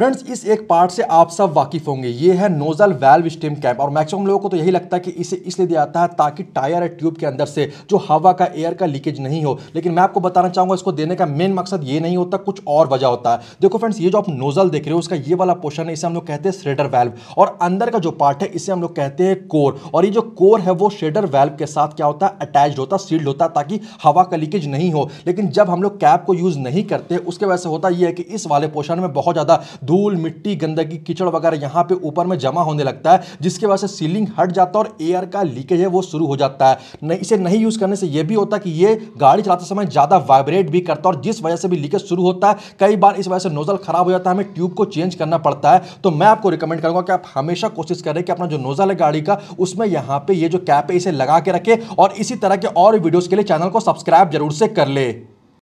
friends इस एक part से आप सब वाकिफ होंगे ये है नोजल वेल्व स्टेम कैप और मैक्सिमम लोगों को तो यही लगता है कि इसे इसलिए दिया जाता है ताकि टायर या ट्यूब के अंदर से जो हवा का एयर का लीकेज नहीं हो लेकिन मैं आपको बताना चाहूंगा इसको देने का मेन मकसद ये नहीं होता कुछ और वजह होता है देखो फ्रेंड्स ये जो आप नोजल देख रहे हो उसका ये वाला पोर्शन है इसे हम लोग कहते हैं श्रेडर वैल्व और अंदर का जो पार्ट है इसे हम लोग कहते हैं कोर और ये जो कोर है वो श्रेडर वैल्व के साथ क्या होता है अटैच होता सील्ड होता है ताकि हवा का लीकेज नहीं हो लेकिन जब हम लोग कैप को यूज़ नहीं करते उसके वजह से होता यह है कि इस वाले पोर्शन में बहुत ज़्यादा धूल मिट्टी गंदगी कीचड़ वगैरह यहाँ पे ऊपर में जमा होने लगता है जिसकी वजह से सीलिंग हट जाता है और एयर का लीकेज है वो शुरू हो जाता है नहीं इसे नहीं यूज़ करने से ये भी होता है कि ये गाड़ी चलाते समय ज़्यादा वाइब्रेट भी करता है और जिस वजह से भी लीकेज शुरू होता है कई बार इस वजह से नोज़ल खराब हो जाता है हमें ट्यूब को चेंज करना पड़ता है तो मैं आपको रिकमेंड करूँगा कि आप हमेशा कोशिश करें कि अपना जो नोज़ल है गाड़ी का उसमें यहाँ पर ये जो कैप है इसे लगा के रखें और इसी तरह के और वीडियोज़ के लिए चैनल को सब्सक्राइब जरूर से कर ले